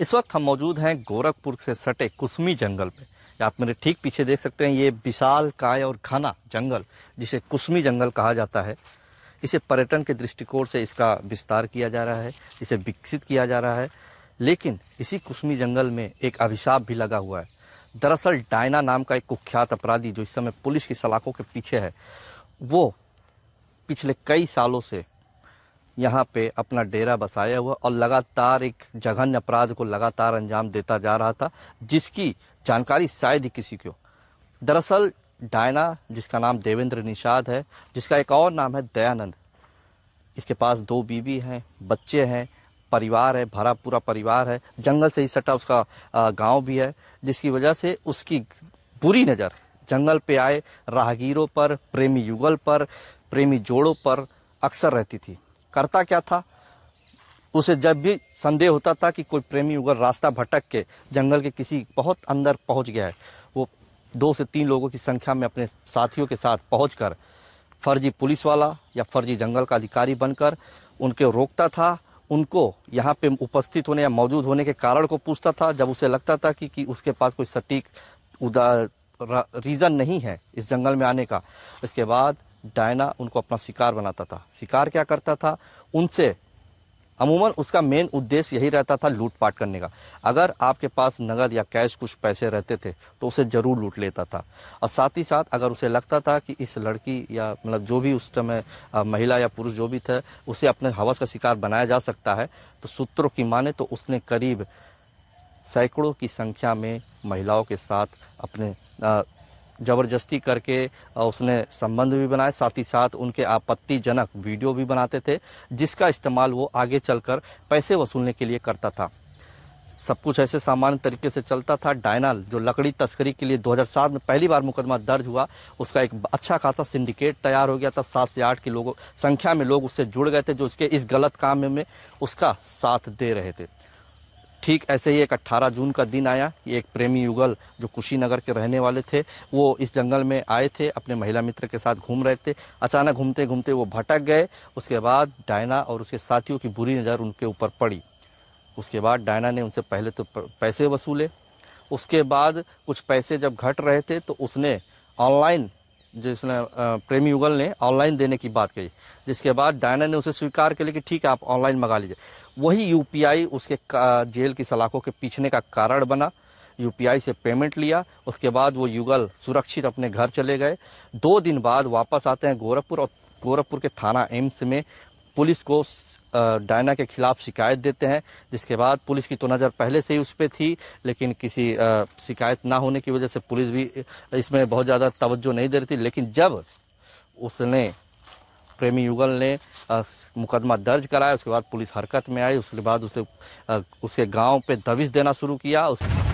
इस वक्त हम मौजूद हैं गोरखपुर से सटे कुसमी जंगल पे आप मेरे ठीक पीछे देख सकते हैं ये विशाल काय और घना जंगल जिसे कुसमी जंगल कहा जाता है इसे पर्यटन के दृष्टिकोण से इसका विस्तार किया जा रहा है इसे विकसित किया जा रहा है लेकिन इसी कुसमी जंगल में एक अभिशाप भी लगा हुआ है दरअसल डायना नाम का एक कुख्यात अपराधी जो इस समय पुलिस की सलाखों के पीछे है वो पिछले कई सालों से यहाँ पे अपना डेरा बसाया हुआ और लगातार एक जघन्य अपराध को लगातार अंजाम देता जा रहा था जिसकी जानकारी शायद ही किसी को दरअसल डायना जिसका नाम देवेंद्र निषाद है जिसका एक और नाम है दयानंद इसके पास दो बीवी हैं बच्चे हैं परिवार है भरा पूरा परिवार है जंगल से ही सटा उसका गांव भी है जिसकी वजह से उसकी बुरी नज़र जंगल पे आए राहगीरों पर प्रेमी युगल पर प्रेमी जोड़ों पर अक्सर रहती थी करता क्या था उसे जब भी संदेह होता था कि कोई प्रेमी उगर रास्ता भटक के जंगल के किसी बहुत अंदर पहुंच गया है वो दो से तीन लोगों की संख्या में अपने साथियों के साथ पहुँच फर्जी पुलिस वाला या फर्जी जंगल का अधिकारी बनकर उनके रोकता था उनको यहाँ पे उपस्थित होने या मौजूद होने के कारण को पूछता था जब उसे लगता था कि, कि उसके पास कोई सटीक उदा रीज़न नहीं है इस जंगल में आने का इसके बाद डायना उनको अपना शिकार बनाता था शिकार क्या करता था उनसे अमूमन उसका मेन उद्देश्य यही रहता था लूटपाट करने का अगर आपके पास नगद या कैश कुछ पैसे रहते थे तो उसे ज़रूर लूट लेता था और साथ ही साथ अगर उसे लगता था कि इस लड़की या मतलब जो भी उस समय महिला या पुरुष जो भी थे उसे अपने हवस का शिकार बनाया जा सकता है तो सूत्रों की माने तो उसने करीब सैकड़ों की संख्या में महिलाओं के साथ अपने ज़बरदस्ती करके उसने संबंध भी बनाए साथ ही साथ उनके आपत्तिजनक वीडियो भी बनाते थे जिसका इस्तेमाल वो आगे चलकर पैसे वसूलने के लिए करता था सब कुछ ऐसे सामान्य तरीके से चलता था डायनाल जो लकड़ी तस्करी के लिए 2007 में पहली बार मुकदमा दर्ज हुआ उसका एक अच्छा खासा सिंडिकेट तैयार हो गया था सात से आठ के लोगों संख्या में लोग उससे जुड़ गए थे जो उसके इस गलत काम में उसका साथ दे रहे थे ठीक ऐसे ही एक 18 जून का दिन आया कि एक प्रेमी युगल जो कुशीनगर के रहने वाले थे वो इस जंगल में आए थे अपने महिला मित्र के साथ घूम रहे थे अचानक घूमते घूमते वो भटक गए उसके बाद डायना और उसके साथियों की बुरी नज़र उनके ऊपर पड़ी उसके बाद डायना ने उनसे पहले तो पैसे वसूले उसके बाद कुछ पैसे जब घट रहे थे तो उसने ऑनलाइन जिसने प्रेमी युगल ने ऑनलाइन देने की बात कही जिसके बाद डायना ने उसे स्वीकार कर लिया कि ठीक है आप ऑनलाइन मंगा लीजिए वही यू उसके जेल की सलाखों के पीछने का कारण बना यू से पेमेंट लिया उसके बाद वो युगल सुरक्षित अपने घर चले गए दो दिन बाद वापस आते हैं गोरखपुर और गोरखपुर के थाना एम्स में पुलिस को डायना के खिलाफ शिकायत देते हैं जिसके बाद पुलिस की तो नज़र पहले से ही उस पर थी लेकिन किसी शिकायत ना होने की वजह से पुलिस भी इसमें बहुत ज़्यादा तवज्जो नहीं दे रही थी लेकिन जब उसने प्रेमी युगल ने मुकदमा दर्ज कराया उसके बाद पुलिस हरकत में आई उसके बाद उसे उसके गांव पे दबिश देना शुरू किया उस